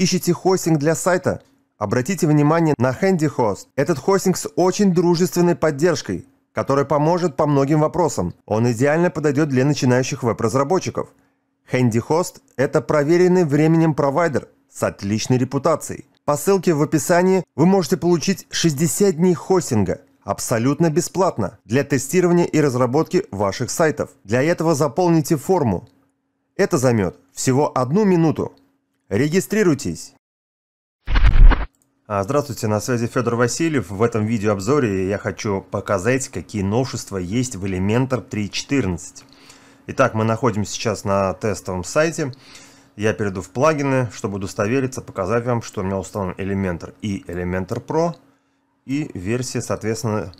Ищете хостинг для сайта? Обратите внимание на HandyHost. Этот хостинг с очень дружественной поддержкой, которая поможет по многим вопросам. Он идеально подойдет для начинающих веб-разработчиков. HandyHost – это проверенный временем провайдер с отличной репутацией. По ссылке в описании вы можете получить 60 дней хостинга абсолютно бесплатно для тестирования и разработки ваших сайтов. Для этого заполните форму. Это займет всего одну минуту. Регистрируйтесь! А, здравствуйте, на связи Федор Васильев. В этом видеообзоре я хочу показать, какие новшества есть в Elementor 3.14. Итак, мы находимся сейчас на тестовом сайте. Я перейду в плагины, чтобы удостовериться, показать вам, что у меня установлен Elementor и Elementor Pro. И версия, соответственно,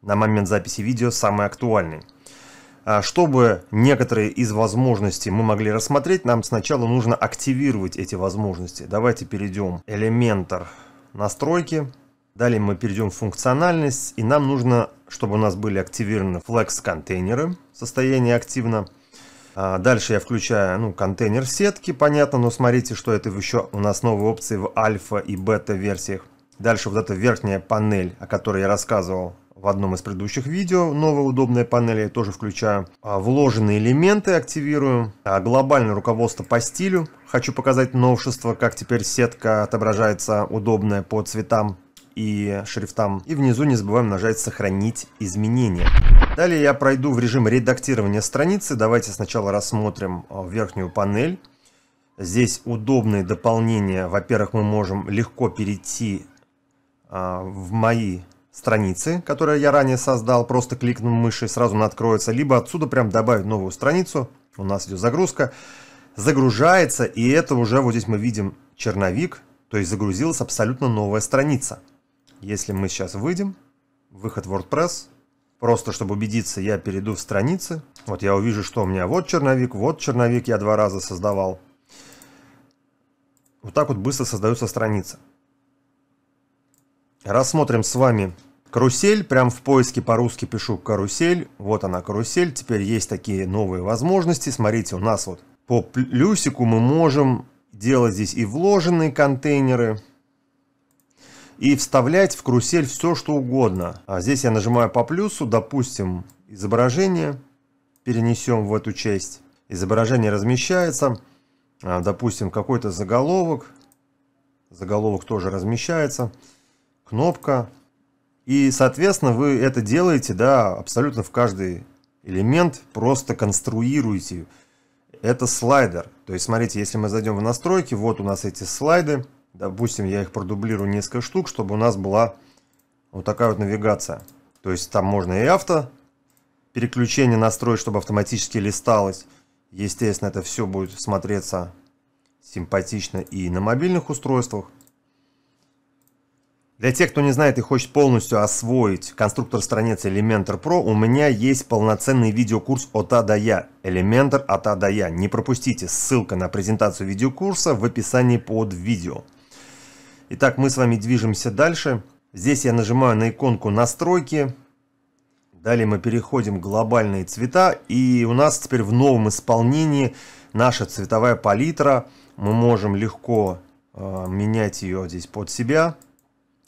на момент записи видео самая актуальная. А, чтобы некоторые из возможностей мы могли рассмотреть, нам сначала нужно активировать эти возможности. Давайте перейдем Elementor настройки. Далее мы перейдем в функциональность, и нам нужно, чтобы у нас были активированы flex контейнеры состояние активно. А, дальше я включаю ну, контейнер сетки, понятно, но смотрите, что это еще у нас новые опции в альфа и бета версиях. Дальше вот эта верхняя панель, о которой я рассказывал, в одном из предыдущих видео. Новая удобная панель я тоже включаю. А, вложенные элементы активирую. А, глобальное руководство по стилю. Хочу показать новшество, как теперь сетка отображается удобная по цветам и шрифтам. И внизу не забываем нажать «Сохранить изменения». Далее я пройду в режим редактирования страницы. Давайте сначала рассмотрим а, верхнюю панель. Здесь удобные дополнения. Во-первых, мы можем легко перейти в мои страницы, которые я ранее создал, просто кликнув мышью, сразу она откроется, либо отсюда прям добавить новую страницу, у нас идет загрузка, загружается, и это уже вот здесь мы видим черновик, то есть загрузилась абсолютно новая страница. Если мы сейчас выйдем, выход WordPress, просто чтобы убедиться, я перейду в страницы, вот я увижу, что у меня вот черновик, вот черновик я два раза создавал. Вот так вот быстро создаются страницы рассмотрим с вами карусель. Прям в поиске по-русски пишу карусель. Вот она карусель. Теперь есть такие новые возможности. Смотрите, у нас вот по плюсику мы можем делать здесь и вложенные контейнеры, и вставлять в карусель все, что угодно. А здесь я нажимаю по плюсу, допустим, изображение перенесем в эту часть. Изображение размещается, а, допустим, какой-то заголовок. Заголовок тоже размещается кнопка. И, соответственно, вы это делаете, да, абсолютно в каждый элемент, просто конструируете. Это слайдер. То есть, смотрите, если мы зайдем в настройки, вот у нас эти слайды. Допустим, я их продублирую несколько штук, чтобы у нас была вот такая вот навигация. То есть, там можно и авто переключение настроить, чтобы автоматически листалось. Естественно, это все будет смотреться симпатично и на мобильных устройствах. Для тех, кто не знает и хочет полностью освоить конструктор страниц Elementor Pro, у меня есть полноценный видеокурс от А до Я. Elementor от А до Я. Не пропустите, ссылка на презентацию видеокурса в описании под видео. Итак, мы с вами движемся дальше. Здесь я нажимаю на иконку «Настройки». Далее мы переходим в глобальные цвета. И у нас теперь в новом исполнении наша цветовая палитра. Мы можем легко э, менять ее здесь под себя.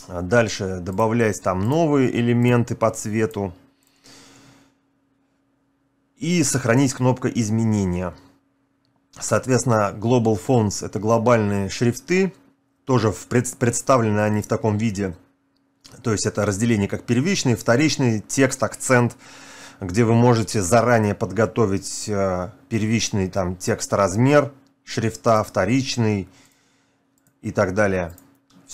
А дальше добавляясь там новые элементы по цвету. И сохранить кнопка изменения. Соответственно, Global Fonts это глобальные шрифты. Тоже в пред, представлены они в таком виде. То есть это разделение как первичный, вторичный, текст, акцент, где вы можете заранее подготовить э, первичный там текст, размер шрифта, вторичный и так далее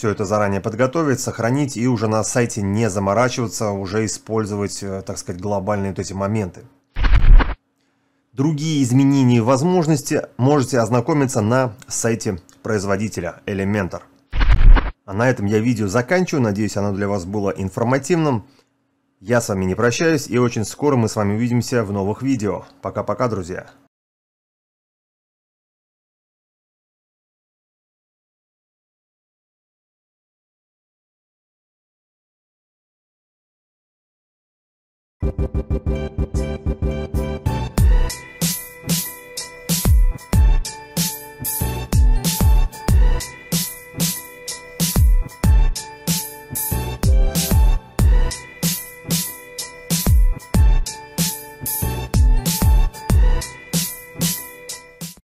все это заранее подготовить, сохранить и уже на сайте не заморачиваться, уже использовать, э, так сказать, глобальные вот эти моменты. Другие изменения и возможности можете ознакомиться на сайте производителя Elementor. А на этом я видео заканчиваю. Надеюсь, оно для вас было информативным. Я с вами не прощаюсь и очень скоро мы с вами увидимся в новых видео. Пока-пока, друзья! Thank you.